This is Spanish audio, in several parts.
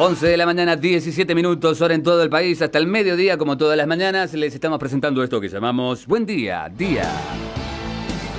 11 de la mañana, 17 minutos, hora en todo el país, hasta el mediodía, como todas las mañanas, les estamos presentando esto que llamamos Buen Día, Día.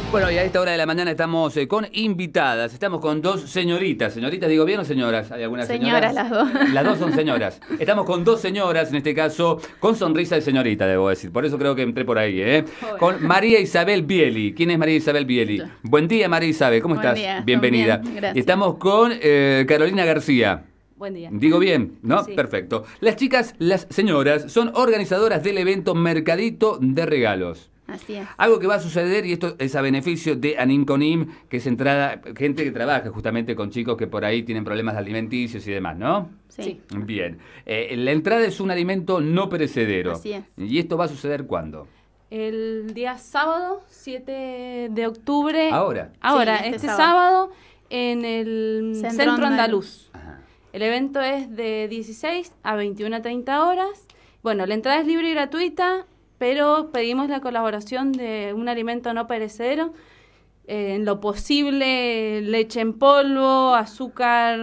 Bueno, y a esta hora de la mañana estamos eh, con invitadas, estamos con dos señoritas. ¿Señoritas digo bien o señoras? ¿Hay algunas señoras? Señoras las dos. Las dos son señoras. Estamos con dos señoras, en este caso, con sonrisa de señorita, debo decir. Por eso creo que entré por ahí, ¿eh? Con María Isabel Bieli. ¿Quién es María Isabel Bieli? Buen día, María Isabel. ¿Cómo estás? Bienvenida. estamos con eh, Carolina García. Buen día. Digo bien, ¿no? Perfecto. Las chicas, las señoras, son organizadoras del evento Mercadito de Regalos. Así es. Algo que va a suceder, y esto es a beneficio de Animconim, que es entrada, gente que trabaja justamente con chicos que por ahí tienen problemas alimenticios y demás, ¿no? Sí. Bien. Eh, la entrada es un alimento no perecedero. Así es. ¿Y esto va a suceder cuándo? El día sábado, 7 de octubre. Ahora. Ahora, este, este sábado, en el Centro, Andaluz. Andaluz. Ajá. El evento es de 16 a 21 a 30 horas. Bueno, la entrada es libre y gratuita, pero pedimos la colaboración de un alimento no perecedero. Eh, en lo posible, leche en polvo, azúcar,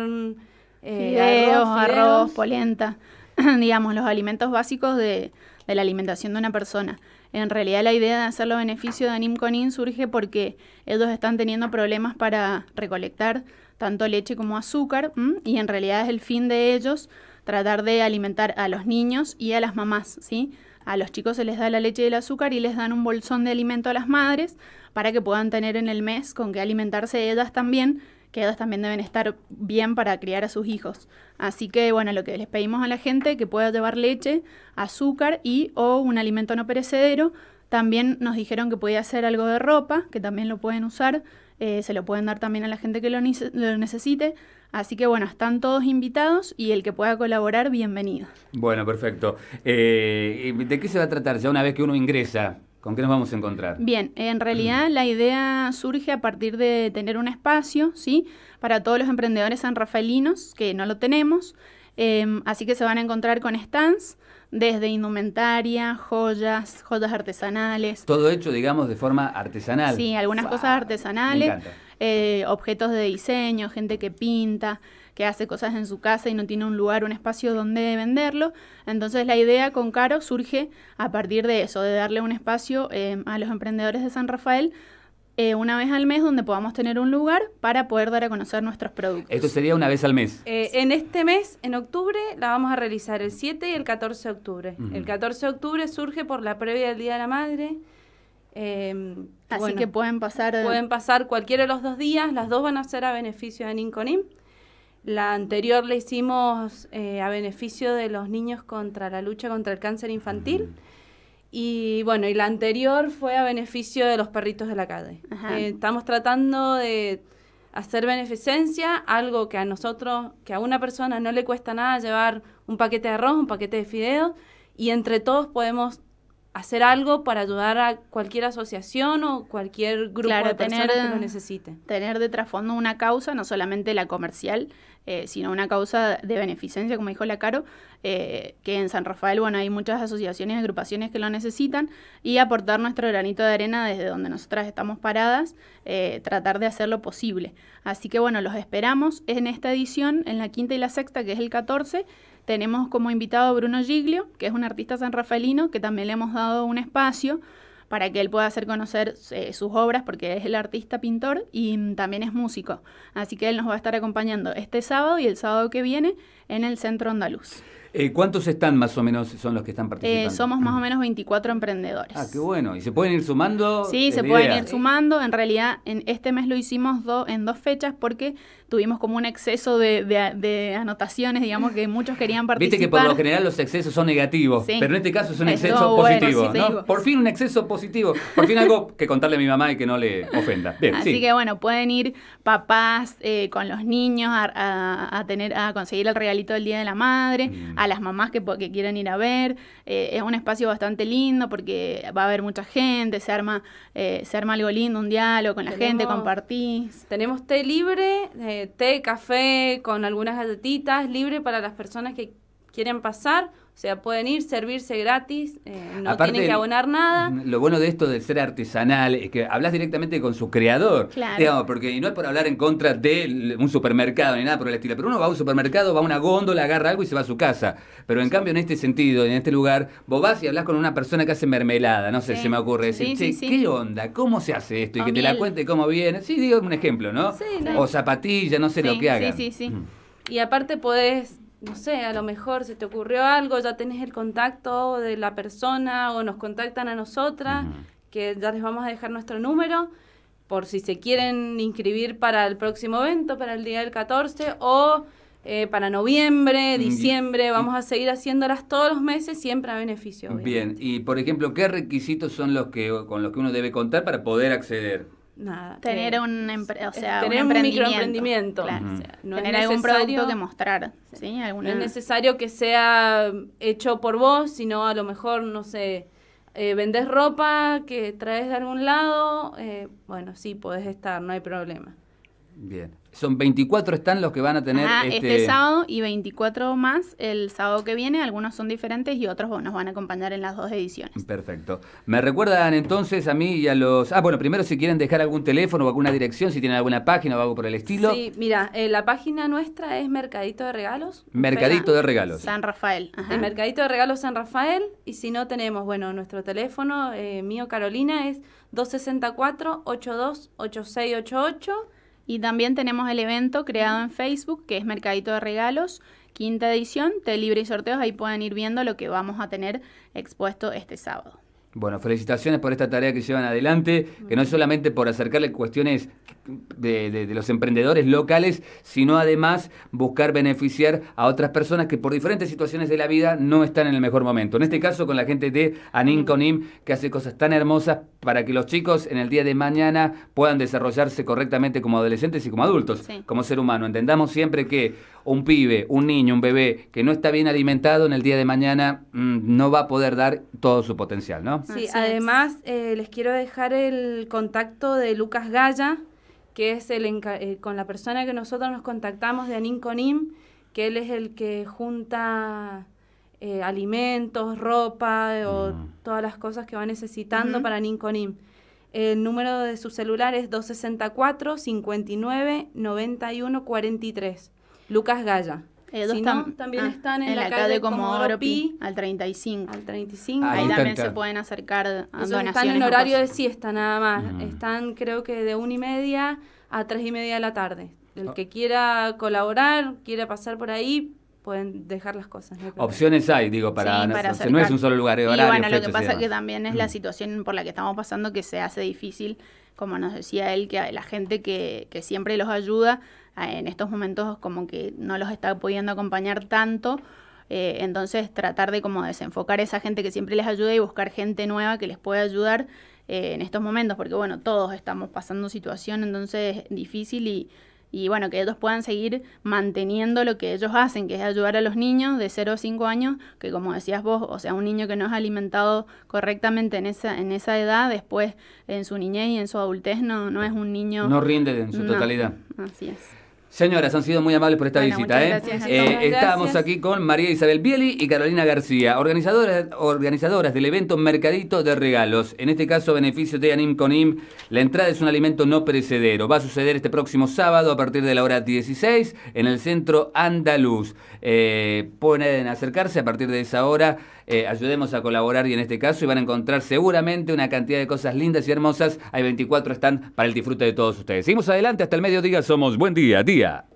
eh, arroz, polenta. digamos, los alimentos básicos de, la alimentación de una persona. En realidad la idea de hacerlo beneficio de AnimConin surge porque ellos están teniendo problemas para recolectar tanto leche como azúcar, y en realidad es el fin de ellos tratar de alimentar a los niños y a las mamás, ¿sí? A los chicos se les da la leche y el azúcar y les dan un bolsón de alimento a las madres para que puedan tener en el mes con qué alimentarse ellas también, que ellas también deben estar bien para criar a sus hijos. Así que, bueno, lo que les pedimos a la gente que pueda llevar leche, azúcar y o un alimento no perecedero. También nos dijeron que podía hacer algo de ropa, que también lo pueden usar eh, se lo pueden dar también a la gente que lo, necesite. Así que bueno, están todos invitados y el que pueda colaborar, bienvenido. Bueno, perfecto. Eh, ¿De qué se va a tratar ya una vez que uno ingresa? ¿Con qué nos vamos a encontrar? Bien, en realidad la idea surge a partir de tener un espacio, ¿sí? Para todos los emprendedores sanrafaelinos que no lo tenemos. Em, así que se van a encontrar con stands desde indumentaria, joyas, joyas artesanales. Todo hecho, digamos, de forma artesanal. Sí, algunas cosas artesanales, eh, objetos de diseño, gente que pinta, que hace cosas en su casa y no tiene un lugar, un espacio donde venderlo. Entonces la idea con Caro surge a partir de eso, de darle un espacio em, a los emprendedores de San Rafael eh, una vez al mes donde podamos tener un lugar para poder dar a conocer nuestros productos. Esto sería una vez al mes. Eh, en este mes, en octubre, la vamos a realizar el 7 y el 14 de octubre. El 14 de octubre surge por la previa del Día de la Madre. Em, Así que pueden pasar... Pueden pasar cualquiera de los dos días, las dos van a ser a beneficio de Ninconim. La anterior la hicimos eh, a beneficio de los niños contra la lucha contra el cáncer infantil. Y bueno, y la anterior fue a beneficio de los perritos de la calle. Eh, estamos tratando de hacer beneficencia, algo que a nosotros, que a una persona no le cuesta nada llevar un paquete de arroz, un paquete de fideos, y entre todos podemos hacer algo para ayudar a cualquier asociación o cualquier grupo de personas que lo necesite. Tener de trasfondo una causa, no solamente la comercial, eh, sino una causa de beneficencia, como dijo la Caro, eh, que en San Rafael, bueno, hay muchas asociaciones y agrupaciones que lo necesitan, y aportar nuestro granito de arena desde donde nosotras estamos paradas, eh, tratar de hacer lo posible. Así que bueno, los esperamos en esta edición, en la quinta y la sexta, que es el 14. Tenemos como invitado a Bruno Giglio, que es un artista sanrafaelino, que también le hemos dado un espacio para que él pueda hacer conocer eh, sus obras, porque es el artista pintor y mm, también es músico. Así que él nos va a estar acompañando este sábado y el sábado que viene en el Centro Andaluz. Eh, ¿Cuántos están más o menos son los que están eh, participando? somos más o menos 24 emprendedores. Ah, qué bueno. ¿Y se pueden ir sumando? Sí, se pueden ir sumando. En realidad, en este mes lo hicimos dos en dos fechas porque tuvimos como un exceso de, anotaciones, digamos, que muchos querían participar. Viste que por lo general los excesos son negativos, pero en este caso es un exceso positivo. Por fin un exceso positivo. Por fin algo que contarle a mi mamá y que no le ofenda. Así que bueno, pueden ir papás eh, con los niños a, tener, a conseguir el regalito del Día de la Madre, mm las mamás que, que quieren ir a ver. Eh, es un espacio bastante lindo porque va a haber mucha gente, se arma, eh, se arma algo lindo, un diálogo con la gente, compartís. Tenemos té libre, eh, té, café, con algunas galletitas, libre para las personas que quieren pasar o sea, pueden ir, servirse gratis, eh, no tienen que abonar nada. Lo bueno de esto de ser artesanal es que hablas directamente con su creador. Claro. porque no es por hablar en contra de un supermercado ni nada por el estilo. Pero uno va a un supermercado, va a una góndola, agarra algo y se va a su casa. Pero en cambio, en este sentido, en este lugar, vos vas y hablas con una persona que hace mermelada, no sé, se me ocurre decir, che, ¿qué onda? ¿Cómo se hace esto? Y que te la cuente cómo viene. Sí, digo un ejemplo, ¿no? Sí, O zapatilla, no sé lo que haga. Sí, sí, sí. Y aparte podés no sé, a lo mejor se te ocurrió algo, ya tenés el contacto de la persona o nos contactan a nosotras, que ya les vamos a dejar nuestro número por si se quieren inscribir para el próximo evento, para el día del 14 o eh, para noviembre, mm, diciembre, vamos a seguir haciéndolas todos los meses, siempre a beneficio. Bien, y por ejemplo, ¿qué requisitos son los que con los que uno debe contar para poder acceder? Tener un, microemprendimiento. tener algún producto que mostrar. No es necesario que sea hecho por vos, sino a lo mejor, no sé, eh, vendés ropa que traes de algún lado. Eh, bueno, sí, podés estar, no hay problema. Bien. Son 24 están los que van a tener este, este... sábado y 24 más el sábado que viene. Algunos son diferentes y otros nos van a acompañar en las dos ediciones. Perfecto. Me recuerdan entonces a mí y a los... Ah, bueno, primero si quieren dejar algún teléfono o alguna dirección, si tienen alguna página o algo por el estilo. Sí, mira, eh, la página nuestra es Mercadito de Regalos. Mercadito de Regalos. San Rafael. El Mercadito de Regalos San Rafael. Y si no tenemos, bueno, nuestro teléfono, eh, mío Carolina, es 264 82 8688 y también tenemos el evento creado en Facebook, que es Mercadito de Regalos, quinta edición, te libre y sorteos. Ahí pueden ir viendo lo que vamos a tener expuesto este sábado. Bueno, felicitaciones por esta tarea que llevan adelante, que no es solamente por acercarle cuestiones de, los emprendedores locales, sino además buscar beneficiar a otras personas que por diferentes situaciones de la vida no están en el mejor momento. En este caso con la gente de Aninconim, Conim, que hace cosas tan hermosas para que los chicos en el día de mañana puedan desarrollarse correctamente como adolescentes y como adultos, como ser humano. Entendamos siempre que un pibe, un niño, un bebé que no está bien alimentado en el día de mañana mm, no va a poder dar todo su potencial, ¿no? Sí, además eh, les quiero dejar el contacto de Lucas Gaya, que es el eh, con la persona que nosotros nos contactamos de Anin Conim, que él es el que junta eh, alimentos, ropa o mm. todas las cosas que va necesitando para Anin Conim. El número de su celular es 264 59 91 43. Lucas Gaya. Eh, también ah, están en, la, calle, Comodoro al 35. Al 35. Ahí, también se pueden acercar a donaciones Están en horario de siesta nada más. Están creo que de una y media a tres y media de la tarde. El ah. que quiera colaborar, quiera pasar por ahí, pueden dejar las cosas. Opciones hay, digo, para, no, es un solo lugar. Horario, y bueno, lo que pasa es que también es la situación por la que estamos pasando que se hace difícil, como nos decía él, que la gente que, siempre los ayuda ah, en estos momentos como que no los está pudiendo acompañar tanto. Eh, entonces tratar de como desenfocar esa gente que siempre les ayuda y buscar gente nueva que les pueda ayudar eh, en estos momentos, porque bueno, todos estamos pasando situación entonces difícil y y bueno, que ellos puedan seguir manteniendo lo que ellos hacen, que es ayudar a los niños de 0 a 5 años, que como decías vos, o sea, un niño que no es alimentado correctamente en esa, en esa edad, después en su niñez y en su adultez no, no es un niño... No rinde en su totalidad. Así es. Señoras, han sido muy amables por esta visita. ¿eh? Eh, estamos aquí con María Isabel Bieli y Carolina García, organizadoras, organizadoras del evento Mercadito de Regalos. En este caso, beneficio de Anim Conim. La entrada es un alimento no perecedero. Va a suceder este próximo sábado a partir de la hora 16 en el centro andaluz. Eh, pueden acercarse a partir de esa hora. ayudemos a colaborar y en este caso y van a encontrar seguramente una cantidad de cosas lindas y hermosas. Hay 24 están para el disfrute de todos ustedes. Seguimos adelante hasta el mediodía. Somos Buen Día, Día yeah